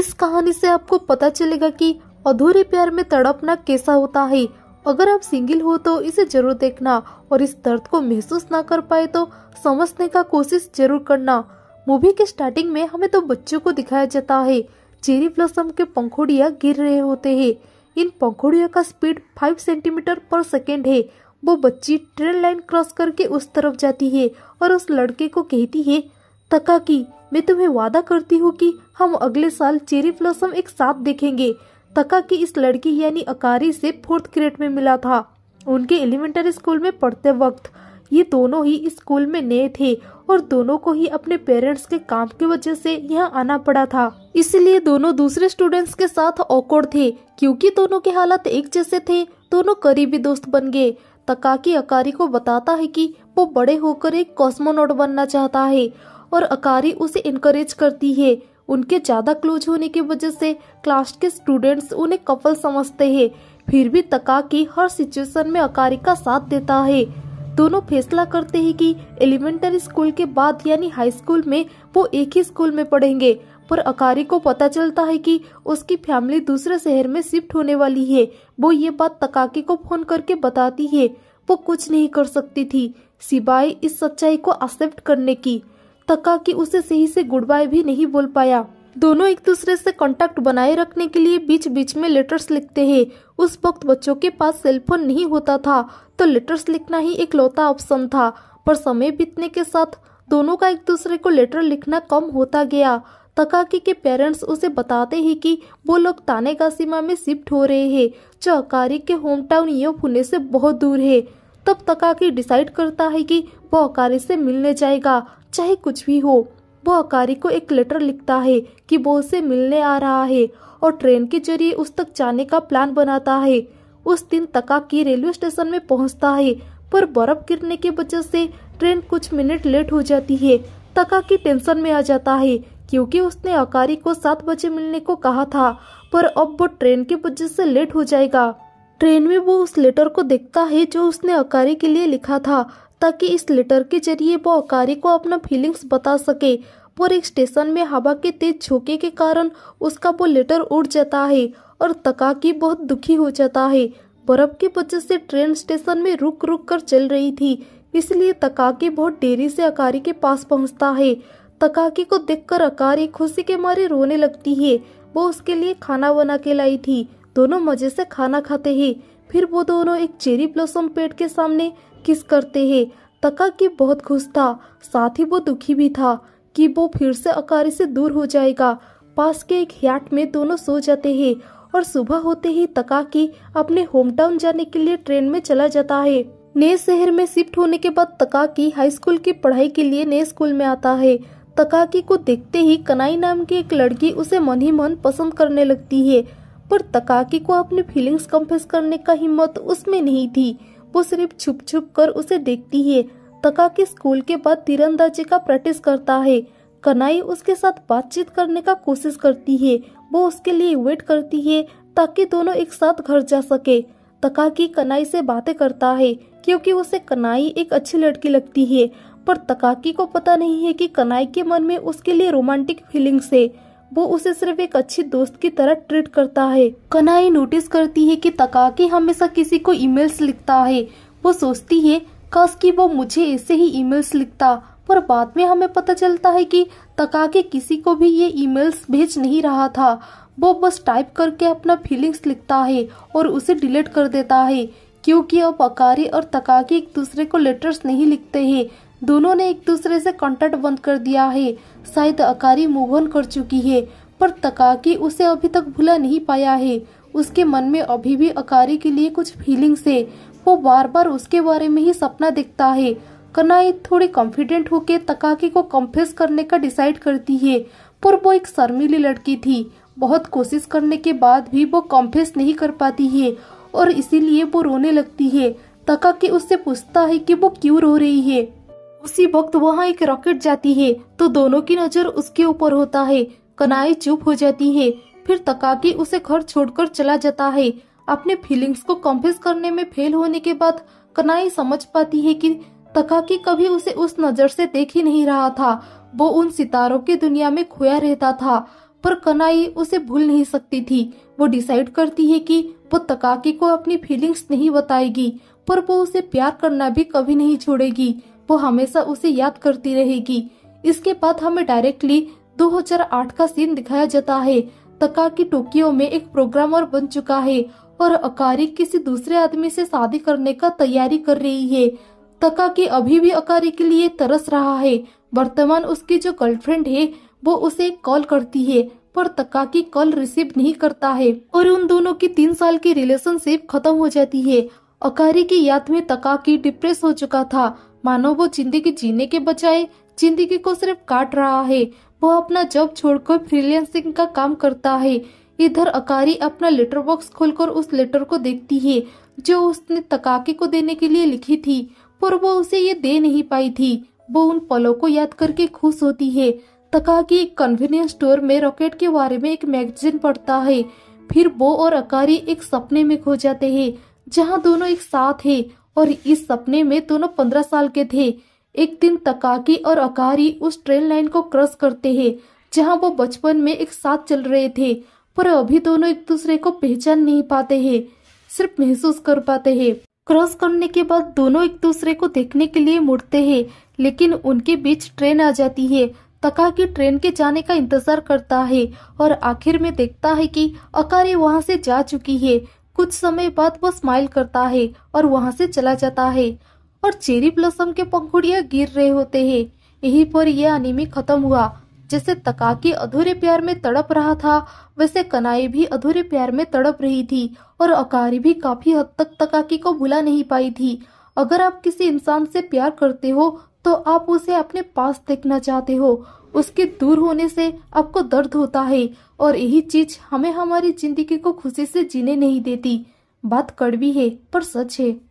इस कहानी से आपको पता चलेगा कि अधूरे प्यार में तड़पना कैसा होता है अगर आप सिंगल हो तो इसे जरूर देखना और इस दर्द को महसूस ना कर पाए तो समझने का कोशिश जरूर करना मूवी के स्टार्टिंग में हमें तो बच्चों को दिखाया जाता है चेरी ब्लॉसम के पंखुड़िया गिर रहे होते हैं इन पंखुड़ियों का स्पीड 5 सेंटीमीटर पर सेकेंड है वो बच्ची ट्रेन लाइन क्रॉस करके उस तरफ जाती है और उस लड़के को कहती है तका की मैं तुम्हें वादा करती हूँ कि हम अगले साल चेरी ब्लॉसम एक साथ देखेंगे तका की इस लड़की यानी अकारी से फोर्थ ग्रेड में मिला था उनके एलिमेंट्री स्कूल में पढ़ते वक्त ये दोनों ही स्कूल में नए थे और दोनों को ही अपने पेरेंट्स के काम की वजह से यहाँ आना पड़ा था इसलिए दोनों दूसरे स्टूडेंट्स के साथ औकड़ थे क्योंकि दोनों के हालात एक जैसे थे दोनों करीबी दोस्त बन गए तकाकी अकारी को बताता है कि वो बड़े होकर एक कॉस्मोनॉट बनना चाहता है और अकारी उसे इनक्रेज करती है उनके ज़्यादा क्लोज होने की वजह से क्लास के स्टूडेंट्स उन्हें कपल समझते हैं फिर भी तकाकी हर सिचुएशन में अकारी का साथ देता है दोनों फैसला करते हैं कि एलिमेंटरी स्कूल के बाद यानी हाई स्कूल में वो एक ही स्कूल में पढ़ेंगे पर अकारी को पता चलता है कि उसकी फैमिली दूसरे शहर में शिफ्ट होने वाली है वो ये बात तकाकी को फोन करके बताती है वो कुछ नहीं कर सकती थी सिवाय इस सच्चाई को एक्सेप्ट करने की थका कि उसे सही से गुड बाय भी नहीं बोल पाया दोनों एक दूसरे से कांटेक्ट बनाए रखने के लिए बीच बीच में लेटर्स लिखते हैं उस वक्त बच्चों के पास सेलफोन नहीं होता था तो लेटर्स लिखना ही एक लौता ऑप्शन था पर समय बीतने के साथ दोनों का एक दूसरे को लेटर लिखना कम होता गया तकाकी के पेरेंट्स उसे बताते हैं कि वो लोग सीमा में शिफ्ट हो रहे हैं जो अकारी के होम टाउन यो पुणे से बहुत दूर है तब तकाकी डिसाइड करता है कि वो अकारी से मिलने जाएगा चाहे कुछ भी हो वो अकारी को एक लेटर लिखता है कि वो उसे मिलने आ रहा है और ट्रेन के जरिए उस तक जाने का प्लान बनाता है उस दिन की रेलवे स्टेशन में पहुंचता है पर बर्फ गिरने की वजह से ट्रेन कुछ मिनट लेट हो जाती है तका की टेंशन में आ जाता है क्योंकि उसने अकारी को सात बजे मिलने को कहा था पर अब वो ट्रेन की वजह से लेट हो जाएगा ट्रेन में वो उस लेटर को देखता है जो उसने अकारी के लिए लिखा था ताकि इस लेटर के जरिए वो अकारी को अपना फीलिंग्स बता सके और एक स्टेशन में हवा के तेज झोंके के कारण उसका वो लेटर उड़ जाता है और तकाकी बहुत दुखी हो जाता है बर्फ की वजह से ट्रेन स्टेशन में रुक रुक कर चल रही थी इसलिए तकाकी बहुत देरी से अकारी के पास पहुंचता है तकाकी को देखकर अकारी खुशी के मारे रोने लगती है वो उसके लिए खाना बना के लाई थी दोनों मजे से खाना खाते हैं फिर वो दोनों एक चेरी ब्लॉसम पेड़ के सामने किस करते हैं तका की बहुत खुश था साथ ही वो दुखी भी था कि वो फिर से अकारी से दूर हो जाएगा पास के एक हयाट में दोनों सो जाते हैं और सुबह होते ही तकाकी अपने होम टाउन जाने के लिए ट्रेन में चला जाता है नए शहर में शिफ्ट होने के बाद तकाकी हाई स्कूल की पढ़ाई के लिए नए स्कूल में आता है तकाकी को देखते ही कनाई नाम की एक लड़की उसे मन ही मन पसंद करने लगती है पर तकाकी को अपनी फीलिंग्स कम्फेस करने का हिम्मत उसमें नहीं थी वो सिर्फ छुप छुप कर उसे देखती है तका के स्कूल के बाद तीरंदाजी का प्रैक्टिस करता है कनाई उसके साथ बातचीत करने का कोशिश करती है वो उसके लिए वेट करती है ताकि दोनों एक साथ घर जा सके तका की कनाई से बातें करता है क्योंकि उसे कनाई एक अच्छी लड़की लगती है पर तकाकी को पता नहीं है कि कनाई के मन में उसके लिए रोमांटिक फीलिंग्स है वो उसे सिर्फ एक अच्छी दोस्त की तरह ट्रीट करता है कना नोटिस करती है कि तकाकी हमेशा किसी को ईमेल्स लिखता है वो सोचती है कस की वो मुझे ऐसे ही ईमेल्स लिखता पर बाद में हमें पता चलता है कि तकाके किसी को भी ये ईमेल्स भेज नहीं रहा था वो बस टाइप करके अपना फीलिंग्स लिखता है और उसे डिलीट कर देता है क्योंकि अब अकारी और तकाकी एक दूसरे को लेटर्स नहीं लिखते हैं दोनों ने एक दूसरे से कांटेक्ट बंद कर दिया है शायद अकारी मूव ऑन कर चुकी है पर तकाकी उसे अभी तक भुला नहीं पाया है उसके मन में अभी भी अकारी के लिए कुछ फीलिंग्स है वो बार बार उसके बारे में ही सपना देखता है कनाई थोड़ी कॉन्फिडेंट होके तकाकी को कम्फेस करने का डिसाइड करती है पर वो एक शर्मीली लड़की थी बहुत कोशिश करने के बाद भी वो कॉम्फेस नहीं कर पाती है और इसीलिए वो रोने लगती है तकाकी उससे पूछता है कि वो क्यों रो रही है उसी वक्त वहाँ एक रॉकेट जाती है तो दोनों की नजर उसके ऊपर होता है कनाई चुप हो जाती है फिर तकाकी उसे घर छोड़कर चला जाता है अपने फीलिंग्स को कॉम्प्रेस करने में फेल होने के बाद कनाई समझ पाती है कि तकाकी कभी उसे उस नजर से देख ही नहीं रहा था वो उन सितारों की दुनिया में खोया रहता था पर कनाई उसे भूल नहीं सकती थी वो डिसाइड करती है कि वो तकाकी को अपनी फीलिंग्स नहीं बताएगी पर वो उसे प्यार करना भी कभी नहीं छोड़ेगी वो हमेशा उसे याद करती रहेगी इसके बाद हमें डायरेक्टली 2008 का सीन दिखाया जाता है तका की टोक्यो में एक प्रोग्रामर बन चुका है और अकारी किसी दूसरे आदमी से शादी करने का तैयारी कर रही है तका की अभी भी अकारी के लिए तरस रहा है वर्तमान उसकी जो गर्लफ्रेंड है वो उसे कॉल करती है पर तका की कॉल रिसीव नहीं करता है और उन दोनों की तीन साल की रिलेशनशिप खत्म हो जाती है अकारी की याद में तका की डिप्रेस हो चुका था मानो वो जिंदगी जीने के बजाय जिंदगी को सिर्फ काट रहा है वो अपना जॉब छोड़कर फ्रीलांसिंग का काम करता है इधर अकारी अपना लेटर बॉक्स खोलकर उस लेटर को देखती है जो उसने तकाकी को देने के लिए लिखी थी पर वो उसे ये दे नहीं पाई थी वो उन पलों को याद करके खुश होती है तकाकी एक कन्वीनियंस स्टोर में रॉकेट के बारे में एक मैगजीन पढ़ता है फिर वो और अकारी एक सपने में खो जाते हैं जहाँ दोनों एक साथ है और इस सपने में दोनों पंद्रह साल के थे एक दिन तकाकी और अकारी उस ट्रेन लाइन को क्रॉस करते हैं जहां वो बचपन में एक साथ चल रहे थे पर अभी दोनों एक दूसरे को पहचान नहीं पाते हैं सिर्फ महसूस कर पाते हैं क्रॉस करने के बाद दोनों एक दूसरे को देखने के लिए मुड़ते हैं लेकिन उनके बीच ट्रेन आ जाती है तकाकी ट्रेन के जाने का इंतजार करता है और आखिर में देखता है की अकारी वहाँ से जा चुकी है कुछ समय बाद वो स्माइल करता है और वहां से चला जाता है और चेरी ब्लॉसम के पंखुड़िया गिर रहे होते हैं यही पर यह अनिमी खत्म हुआ जैसे तकाकी अधूरे प्यार में तड़प रहा था वैसे कनाई भी अधूरे प्यार में तड़प रही थी और अकारी भी काफी हद तक तकाकी को भुला नहीं पाई थी अगर आप किसी इंसान से प्यार करते हो तो आप उसे अपने पास देखना चाहते हो उसके दूर होने से आपको दर्द होता है और यही चीज हमें हमारी जिंदगी को खुशी से जीने नहीं देती बात कड़वी है पर सच है